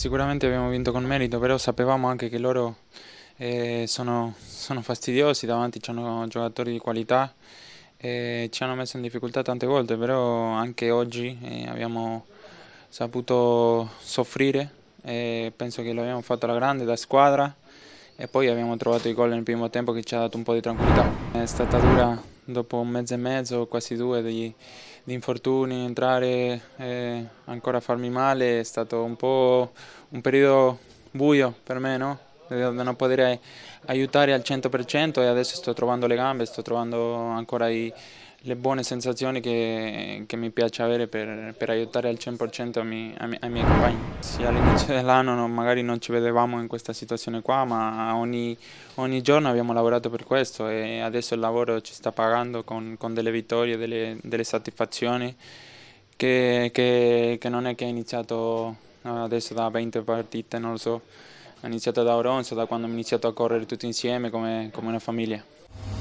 Sicuramente abbiamo vinto con merito, però sapevamo anche che loro eh, sono, sono, fastidiosi, davanti hanno giocatori di qualità e ci hanno messo in difficoltà tante volte, però anche oggi eh, abbiamo saputo soffrire e penso che l'abbiamo fatto alla grande da squadra e poi abbiamo trovato i gol nel primo tempo che ci ha dato un po' di tranquillità. È stata dura dopo un mezzo e mezzo, quasi due, di, di infortuni, entrare e ancora farmi male, è stato un po' un periodo buio per me, no? non poter aiutare al 100% e adesso sto trovando le gambe, sto trovando ancora i, le buone sensazioni che, che, mi piace avere per, per aiutare al 100% ai, miei, ai miei compagni. Sì, all'inizio dell'anno magari non ci vedevamo in questa situazione qua, ma ogni, ogni, giorno abbiamo lavorato per questo e adesso il lavoro ci sta pagando con, con delle vittorie, delle, delle soddisfazioni che, che, che non è che è iniziato adesso da 20 partite, non lo so. È iniziata da ora, da quando abbiamo iniziato a correre tutti insieme come, come una famiglia.